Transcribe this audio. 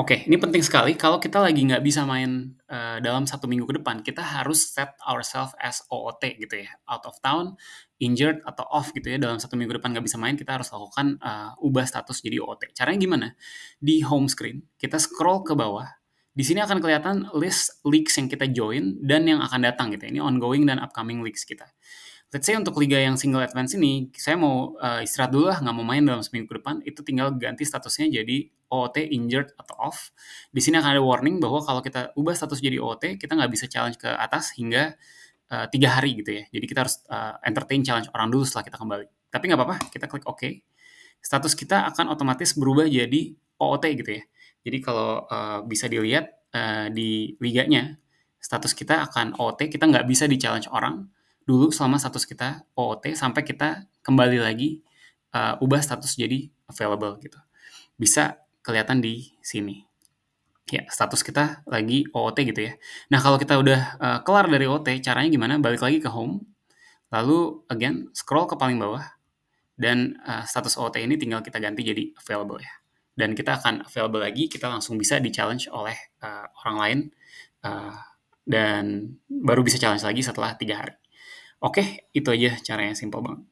Oke, ini penting sekali. Kalau kita lagi nggak bisa main uh, dalam satu minggu ke depan, kita harus set ourselves as OOT gitu ya, out of town, injured atau off gitu ya. Dalam satu minggu ke depan nggak bisa main, kita harus lakukan uh, ubah status jadi OOT. Caranya gimana? Di home screen kita scroll ke bawah. Di sini akan kelihatan list leagues yang kita join dan yang akan datang gitu. Ya. Ini ongoing dan upcoming leagues kita let's say untuk liga yang single advance ini, saya mau uh, istirahat dulu lah, nggak mau main dalam seminggu ke depan, itu tinggal ganti statusnya jadi OOT injured atau off. Di sini akan ada warning bahwa kalau kita ubah status jadi OOT, kita nggak bisa challenge ke atas hingga eh, tiga uh, hari gitu ya. Jadi kita harus uh, entertain challenge orang dulu setelah kita kembali. Tapi nggak apa-apa, kita klik OK. Status kita akan otomatis berubah jadi OOT gitu ya. Jadi kalau uh, bisa dilihat uh, di liganya, status kita akan OOT, kita nggak bisa di challenge orang dulu selama status kita OOT sampai kita kembali lagi uh, ubah status jadi available gitu. Bisa kelihatan di sini. Ya, status kita lagi OOT gitu ya. Nah, kalau kita udah uh, kelar dari OOT, caranya gimana? Balik lagi ke home, lalu again scroll ke paling bawah, dan uh, status OOT ini tinggal kita ganti jadi available ya. Dan kita akan available lagi, kita langsung bisa di-challenge oleh uh, orang lain, uh, dan baru bisa challenge lagi setelah tiga hari. Oke, itu aja caranya simple banget.